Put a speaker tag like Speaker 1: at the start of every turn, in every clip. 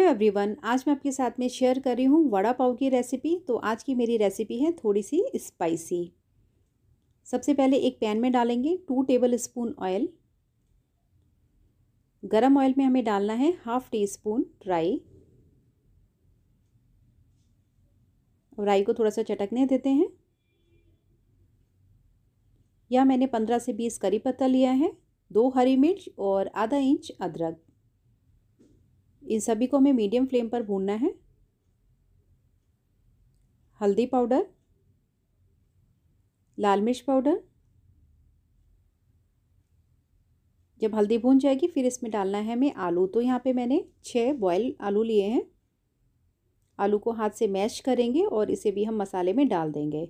Speaker 1: hello everyone आज मैं आपके साथ में शेयर कर रही हूँ वड़ा पाव की रेसिपी तो आज की मेरी रेसिपी है थोड़ी सी स्पाइसी सबसे पहले एक पैन में डालेंगे टू टेबल स्पून ऑयल गरम ऑयल में हमें डालना है हाफ टी स्पून राई राई को थोड़ा सा चटकने देते हैं या मैंने पंद्रह से बीस करी पत्ता लिया है दो हरी मिर्च और आधा इंच अदरक इन सभी को हमें मीडियम फ्लेम पर भूनना है हल्दी पाउडर लाल मिर्च पाउडर जब हल्दी भून जाएगी फिर इसमें डालना है हमें आलू तो यहाँ पे मैंने छः बॉयल आलू लिए हैं आलू को हाथ से मैश करेंगे और इसे भी हम मसाले में डाल देंगे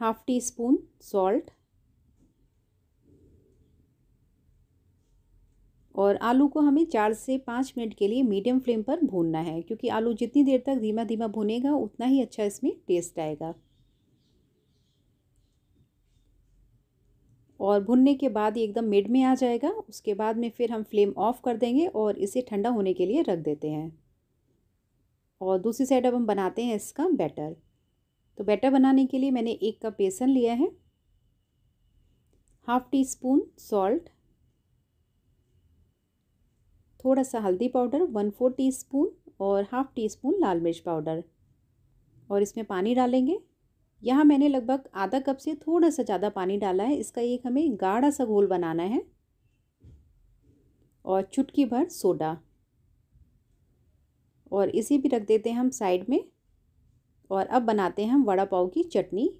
Speaker 1: हाफ टी स्पून सॉल्ट और आलू को हमें चार से पाँच मिनट के लिए मीडियम फ्लेम पर भूनना है क्योंकि आलू जितनी देर तक धीमा धीमा भुनेगा उतना ही अच्छा इसमें टेस्ट आएगा और भुनने के बाद ये एकदम मिड में आ जाएगा उसके बाद में फिर हम फ्लेम ऑफ कर देंगे और इसे ठंडा होने के लिए रख देते हैं और दूसरी साइड अब हम बनाते हैं इसका बैटर तो बैटर बनाने के लिए मैंने एक कप बेसन लिया है हाफ़ टी स्पून सॉल्ट थोड़ा सा हल्दी powder one four teaspoon और हाफ़ टी स्पून लाल मिर्च पाउडर और इसमें पानी डालेंगे यहाँ मैंने लगभग आधा कप से थोड़ा सा ज़्यादा पानी डाला है इसका एक हमें गाढ़ा सा घोल बनाना है और चुटकी भर सोडा और इसे भी रख देते हैं हम साइड में और अब बनाते हैं हम वड़ा पाव की chutney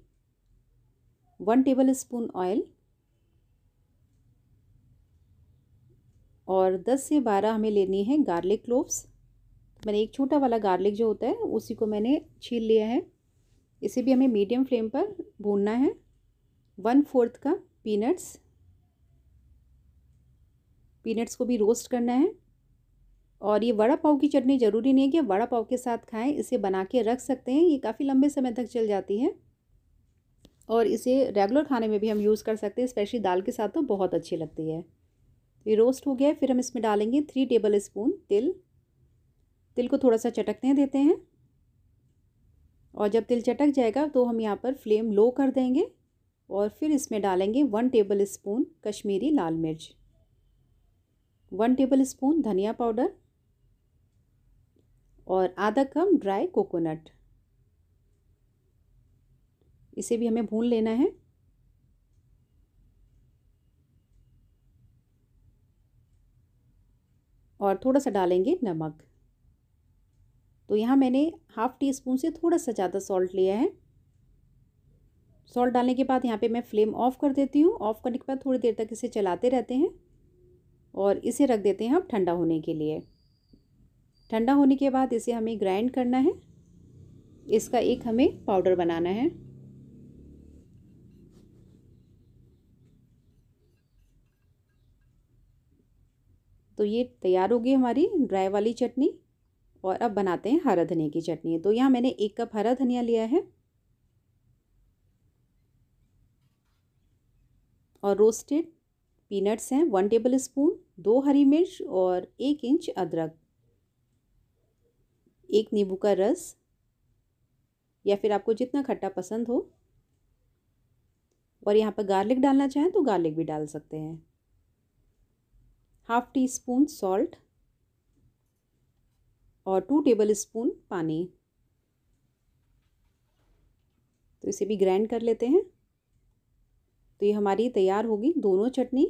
Speaker 1: one tablespoon oil और 10 से 12 हमें लेनी है गार्लिक क्लोव्स मैंने एक छोटा वाला गार्लिक जो होता है उसी को मैंने छील लिया है इसे भी हमें मीडियम फ्लेम पर भूनना है वन फोर्थ का पीनट्स पीनट्स को भी रोस्ट करना है और ये वड़ा पाव की चटनी ज़रूरी नहीं है कि वड़ा पाव के साथ खाएं इसे बना के रख सकते हैं ये काफ़ी लंबे समय तक चल जाती है और इसे रेगुलर खाने में भी हम यूज़ कर सकते हैं स्पेशली दाल के साथ तो बहुत अच्छी लगती है ये रोस्ट हो गया है फिर हम इसमें डालेंगे थ्री टेबल स्पून तिल तिल को थोड़ा सा चटकने देते हैं और जब तिल चटक जाएगा तो हम यहाँ पर फ्लेम लो कर देंगे और फिर इसमें डालेंगे वन टेबल स्पून कश्मीरी लाल मिर्च वन टेबल स्पून धनिया पाउडर और आधा कप ड्राई कोकोनट इसे भी हमें भून लेना है और थोड़ा सा डालेंगे नमक तो यहाँ मैंने हाफ़ टी स्पून से थोड़ा सा ज़्यादा सॉल्ट लिया है सॉल्ट डालने के बाद यहाँ पे मैं फ्लेम ऑफ़ कर देती हूँ ऑफ़ करने के बाद थोड़ी देर तक इसे चलाते रहते हैं और इसे रख देते हैं हम ठंडा होने के लिए ठंडा होने के बाद इसे हमें ग्राइंड करना है इसका एक हमें पाउडर बनाना है तो ये तैयार होगी हमारी ड्राई वाली चटनी और अब बनाते हैं हरा धनिया की चटनी तो यहाँ मैंने एक कप हरा धनिया लिया है और रोस्टेड पीनट्स हैं वन टेबल स्पून दो हरी मिर्च और एक इंच अदरक एक नींबू का रस या फिर आपको जितना खट्टा पसंद हो और यहाँ पर गार्लिक डालना चाहें तो गार्लिक भी डाल सकते हैं हाफ टी स्पून सॉल्ट और टू टेबल स्पून पानी तो इसे भी ग्राइंड कर लेते हैं तो ये हमारी तैयार होगी दोनों चटनी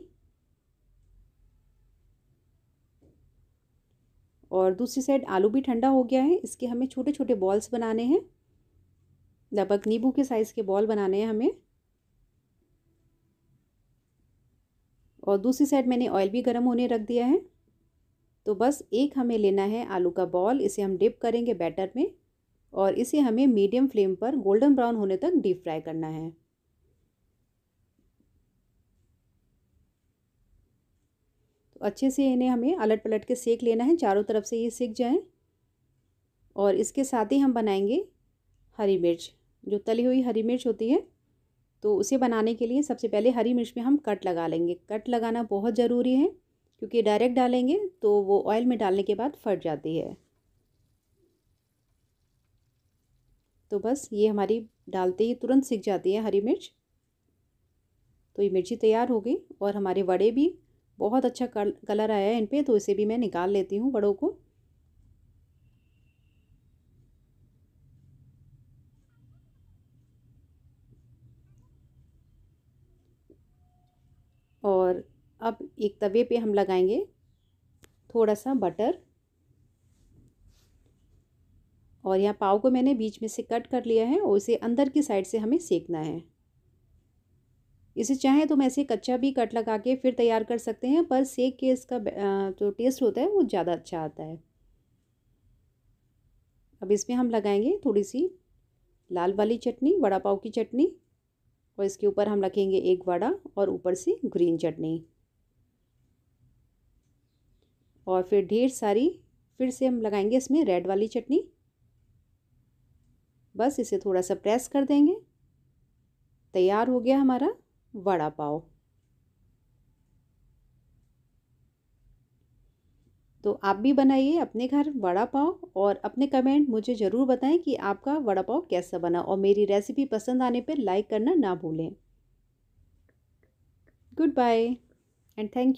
Speaker 1: और दूसरी साइड आलू भी ठंडा हो गया है इसके हमें छोटे छोटे बॉल्स बनाने हैं लगभग नींबू के साइज़ के बॉल बनाने हैं हमें और दूसरी साइड मैंने ऑयल भी गर्म होने रख दिया है तो बस एक हमें लेना है आलू का बॉल इसे हम डिप करेंगे बैटर में और इसे हमें मीडियम फ्लेम पर गोल्डन ब्राउन होने तक डीप फ्राई करना है तो अच्छे से इन्हें हमें अलट पलट के सेक लेना है चारों तरफ से ये सेक जाए और इसके साथ ही हम बनाएंगे हरी मिर्च जो तली हुई हरी मिर्च होती है तो उसे बनाने के लिए सबसे पहले हरी मिर्च में हम कट लगा लेंगे कट लगाना बहुत ज़रूरी है क्योंकि डायरेक्ट डालेंगे तो वो ऑयल में डालने के बाद फट जाती है तो बस ये हमारी डालते ही तुरंत सीख जाती है हरी मिर्च तो ये मिर्ची तैयार हो गई और हमारे वड़े भी बहुत अच्छा कलर आया है इन पर तो इसे भी मैं निकाल लेती हूँ वड़ों को और अब एक तवे पे हम लगाएंगे थोड़ा सा बटर और यहाँ पाव को मैंने बीच में से कट कर लिया है और इसे अंदर की साइड से हमें सेकना है इसे चाहे तो मैं ऐसे कच्चा भी कट लगा के फिर तैयार कर सकते हैं पर सेक के इसका जो तो टेस्ट होता है वो ज़्यादा अच्छा आता है अब इसमें हम लगाएंगे थोड़ी सी लाल वाली चटनी बड़ा पाव की चटनी और इसके ऊपर हम रखेंगे एक वड़ा और ऊपर से ग्रीन चटनी और फिर ढेर सारी फिर से हम लगाएंगे इसमें रेड वाली चटनी बस इसे थोड़ा सा प्रेस कर देंगे तैयार हो गया हमारा वड़ा पाव तो आप भी बनाइए अपने घर वड़ा पाव और अपने कमेंट मुझे ज़रूर बताएं कि आपका वड़ा पाव कैसा बना और मेरी रेसिपी पसंद आने पर लाइक करना ना भूलें goodbye and thank you